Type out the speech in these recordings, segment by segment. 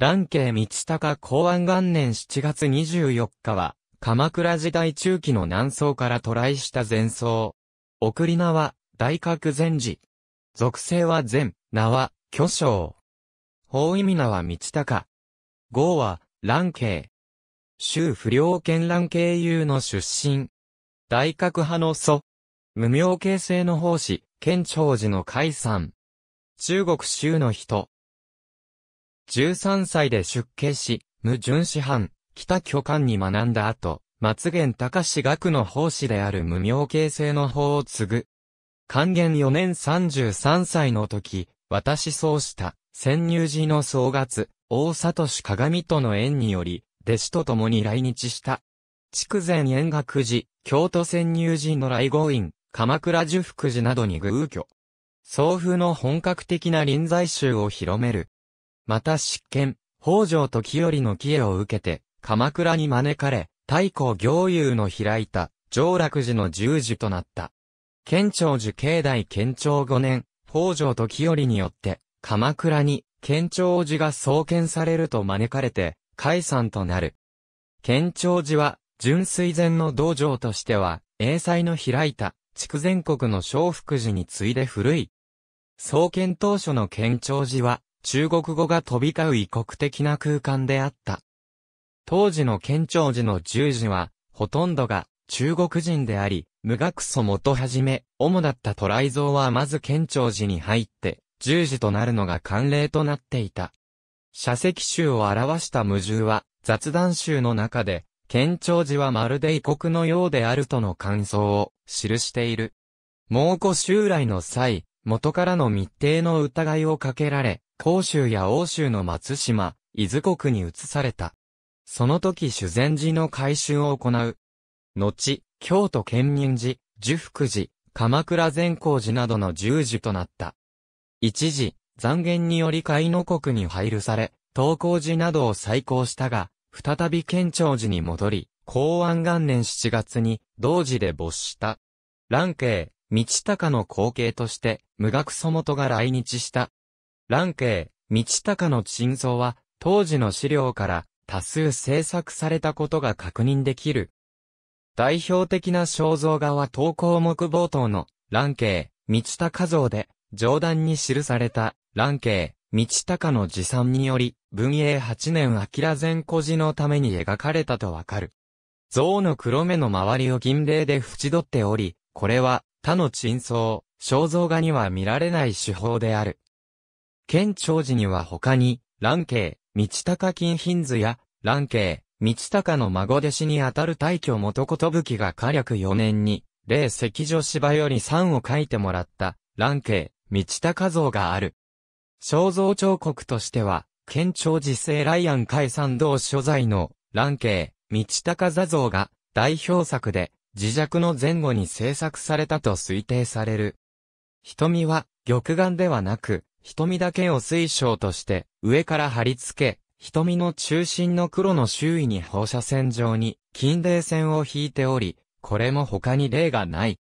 蘭慶道隆公安元年7月24日は、鎌倉時代中期の南宋から渡来した禅僧。送り名は、大覚禅寺。属性は禅、名は、巨匠。法意味名は道隆。号は、蘭慶。州不良県蘭慶友の出身。大覚派の祖。無名形成の奉仕、県長寺の解散。中国州の人。13歳で出家し、無巡師範、北巨漢に学んだ後、松源隆学の法師である無名形成の法を継ぐ。還元4年33歳の時、私そうした、潜入寺の総月、大里氏鏡との縁により、弟子と共に来日した。筑前円学寺、京都潜入寺の来合院、鎌倉樹福寺などに偶居。送風の本格的な臨在宗を広める、また執権、北条時頼の帰依を受けて、鎌倉に招かれ、太閤行友の開いた、上洛寺の十字となった。県庁寺境内県庁5年、北条時頼によって、鎌倉に、県庁寺が創建されると招かれて、解散となる。県庁寺は、純水前の道場としては、英才の開いた、筑前国の小福寺に次いで古い。創建当初の県庁寺は、中国語が飛び交う異国的な空間であった。当時の県庁寺の十字は、ほとんどが中国人であり、無学祖元はじめ、主だった渡来像はまず県庁寺に入って、十字となるのが慣例となっていた。社石集を表した矛盾は、雑談集の中で、県庁寺はまるで異国のようであるとの感想を記している。蒙古襲来の際、元からの密偵の疑いをかけられ、甲州や欧州の松島、伊豆国に移された。その時修善寺の改修を行う。後、京都県民寺、寿福寺、鎌倉善光寺などの十寺となった。一時、残言により海の国に配慮され、東光寺などを再興したが、再び県庁寺に戻り、公安元年7月に、同時で没した。蘭慶、道隆の後継として、無学祖元が来日した。蘭慶、道隆の真相は、当時の資料から多数制作されたことが確認できる。代表的な肖像画は投稿目冒頭の蘭慶、道隆像で、上段に記された蘭慶、道隆の持参により、文永8年明前古寺のために描かれたとわかる。像の黒目の周りを銀霊で縁取っており、これは他の鎮相、肖像画には見られない手法である。県庁寺には他に、蘭慶、道高金品図や、蘭慶、道高の孫弟子にあたる大挙元器が火略4年に、霊石女芝より三を書いてもらった、蘭慶、道高像がある。肖像彫刻としては、県庁寺イ来安海散。道所在の、蘭慶、道高座像が、代表作で、自弱の前後に制作されたと推定される。瞳は、玉眼ではなく、瞳だけを水晶として上から貼り付け、瞳の中心の黒の周囲に放射線状に近泥線を引いており、これも他に例がない。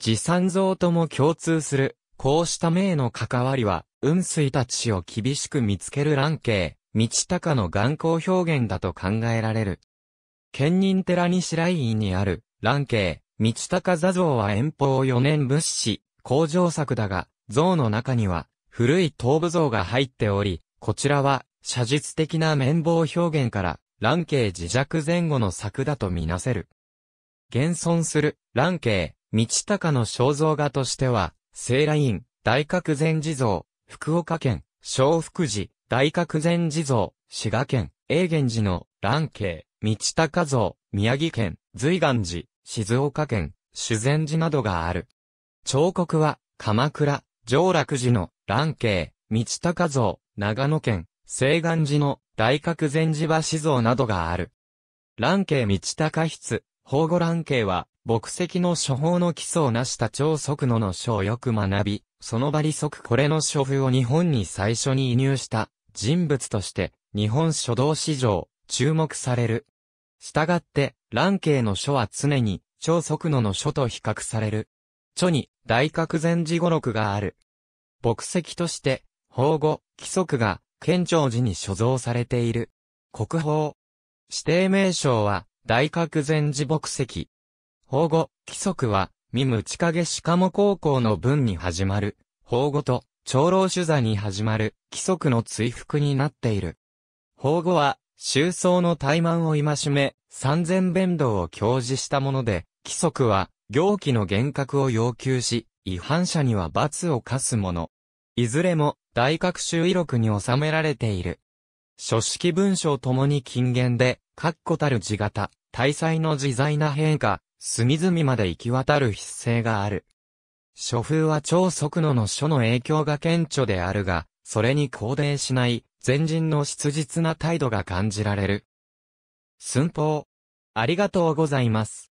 持参像とも共通する、こうした名の関わりは、雲水たちを厳しく見つける乱形、道高の眼光表現だと考えられる。県人寺白い院にある、乱形、道高座像は遠方4年物資、工場作だが、像の中には、古い頭部像が入っており、こちらは写実的な綿棒表現から蘭慶自弱前後の作だとみなせる。現存する蘭慶、道高の肖像画としては、聖イ院、大覚禅寺像、福岡県、小福寺、大覚禅寺像、滋賀県、永源寺の蘭慶、道高像、宮城県、随岩寺、静岡県、修善寺などがある。彫刻は、鎌倉、上楽寺の蘭慶、道高像、長野県、西岸寺の大覚禅寺橋像などがある。蘭慶道高筆、宝語蘭慶は、墨石の処方の基礎を成した超速野の書をよく学び、その場利即これの書譜を日本に最初に移入した人物として、日本書道史上、注目される。したがって、蘭慶の書は常に、超速野の書と比較される。著に、大覚禅寺語録がある。牧石として、法語、規則が、県庁寺に所蔵されている。国宝。指定名称は、大覚禅寺牧石。法語、規則は、三無地影しかも高校の文に始まる、法語と、長老取座に始まる、規則の追服になっている。法語は、周僧の怠慢を戒め、三千弁道を教示したもので、規則は、行基の厳格を要求し、違反者には罰を課すもの。いずれも、大学習威録に収められている。書式文章ともに禁言で、確固たる字型、大祭の自在な変化、隅々まで行き渡る必性がある。書風は超速度の書の影響が顕著であるが、それに肯定しない、前人の質実な態度が感じられる。寸法。ありがとうございます。